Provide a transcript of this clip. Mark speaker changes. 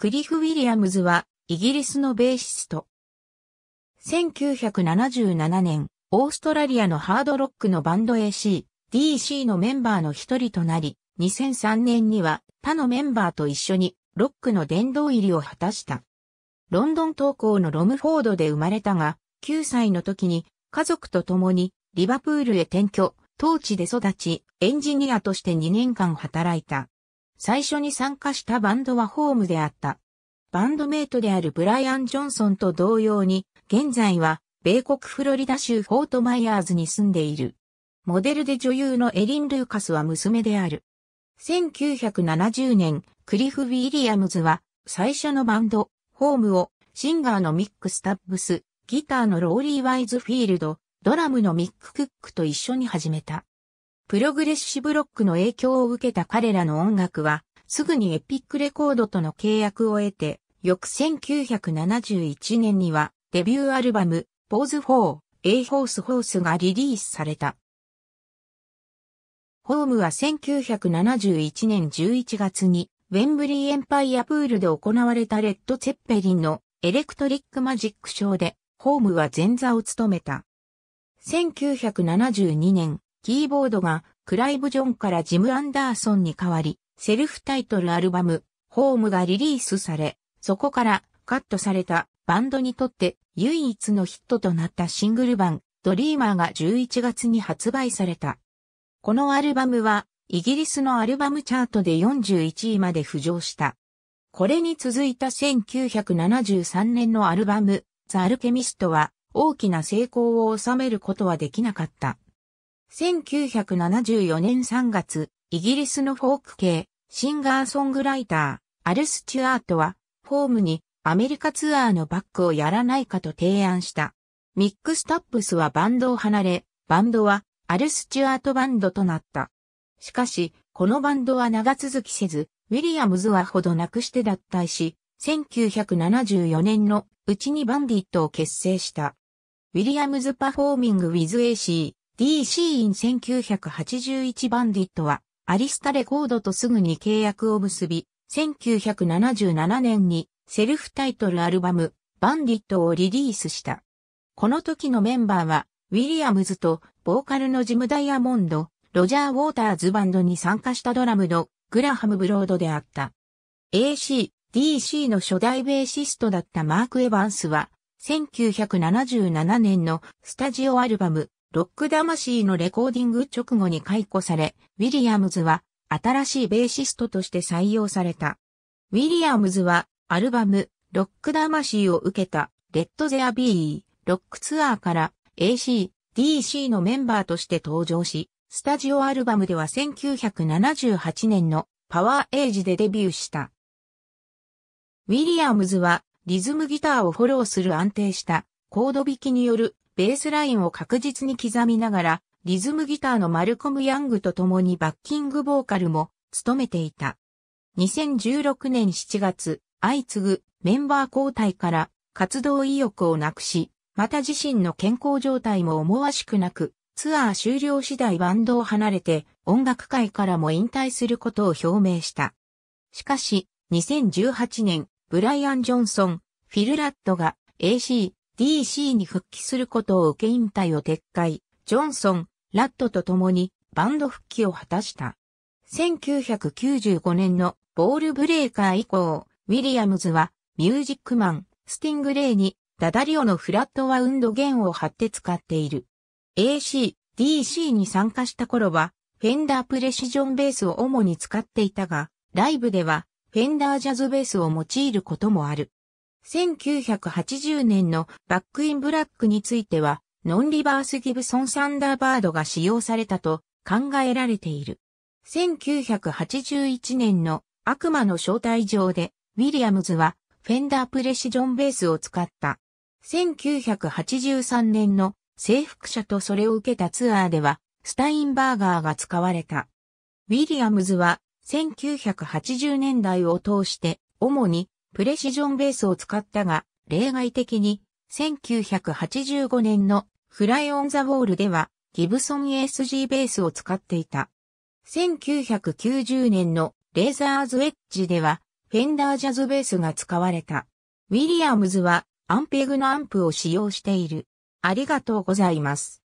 Speaker 1: クリフ・ウィリアムズは、イギリスのベーシスト。1977年、オーストラリアのハードロックのバンド AC、DC のメンバーの一人となり、2003年には他のメンバーと一緒にロックの殿堂入りを果たした。ロンドン東稿のロムフォードで生まれたが、9歳の時に家族と共にリバプールへ転居、当地で育ち、エンジニアとして2年間働いた。最初に参加したバンドはホームであった。バンドメイトであるブライアン・ジョンソンと同様に、現在は米国フロリダ州フォートマイヤーズに住んでいる。モデルで女優のエリン・ルーカスは娘である。1970年、クリフ・ウィリアムズは最初のバンド、ホームをシンガーのミック・スタッブス、ギターのローリー・ワイズフィールド、ドラムのミック・クックと一緒に始めた。プログレッシブロックの影響を受けた彼らの音楽は、すぐにエピックレコードとの契約を得て、翌1971年には、デビューアルバム、ポーズ4、A ホースホースがリリースされた。ホームは1971年11月に、ウェンブリーエンパイアプールで行われたレッド・ツェッペリンのエレクトリック・マジックショーで、ホームは前座を務めた。1972年、キーボードがクライブ・ジョンからジム・アンダーソンに代わり、セルフタイトルアルバム、ホームがリリースされ、そこからカットされたバンドにとって唯一のヒットとなったシングル版、ドリーマーが11月に発売された。このアルバムは、イギリスのアルバムチャートで41位まで浮上した。これに続いた1973年のアルバム、ザ・アルケミストは、大きな成功を収めることはできなかった。1974年3月、イギリスのフォーク系、シンガーソングライター、アル・スチュアートは、ホームにアメリカツアーのバックをやらないかと提案した。ミックス・タップスはバンドを離れ、バンドはアル・スチュアートバンドとなった。しかし、このバンドは長続きせず、ウィリアムズはほどなくして脱退し、1974年のうちにバンディットを結成した。ウィリアムズ・パフォーミング・ウィズ・エイシー。DC in 1981バンディットは、アリスタレコードとすぐに契約を結び、1977年にセルフタイトルアルバム、バンディットをリリースした。この時のメンバーは、ウィリアムズとボーカルのジム・ダイヤモンド、ロジャー・ウォーターズバンドに参加したドラムのグラハム・ブロードであった。AC、DC の初代ベーシストだったマーク・エヴァンスは、1977年のスタジオアルバム、ロック魂のレコーディング直後に解雇され、ウィリアムズは新しいベーシストとして採用された。ウィリアムズはアルバムロック魂を受けたレッド・ゼア・ビーロックツアーから AC、DC のメンバーとして登場し、スタジオアルバムでは1978年のパワーエイジでデビューした。ウィリアムズはリズムギターをフォローする安定したコード弾きによるベースラインを確実に刻みながら、リズムギターのマルコム・ヤングと共にバッキングボーカルも務めていた。2016年7月、相次ぐメンバー交代から活動意欲をなくし、また自身の健康状態も思わしくなく、ツアー終了次第バンドを離れて音楽界からも引退することを表明した。しかし、2018年、ブライアン・ジョンソン、フィル・ラットが AC DC に復帰することを受け引退を撤回、ジョンソン、ラッドと共にバンド復帰を果たした。1995年のボールブレーカー以降、ウィリアムズはミュージックマン、スティングレイにダダリオのフラットワウンド弦を貼って使っている。AC、DC に参加した頃は、フェンダープレシジョンベースを主に使っていたが、ライブでは、フェンダージャズベースを用いることもある。1980年のバックインブラックについては、ノンリバースギブソンサンダーバードが使用されたと考えられている。1981年の悪魔の招待状で、ウィリアムズはフェンダープレシジョンベースを使った。1983年の征服者とそれを受けたツアーでは、スタインバーガーが使われた。ウィリアムズは1980年代を通して、主にプレシジョンベースを使ったが、例外的に、1985年のフライオンザウォールでは、ギブソン ESG ベースを使っていた。1990年のレーザーズウェッジでは、フェンダージャズベースが使われた。ウィリアムズは、アンペグのアンプを使用している。ありがとうございます。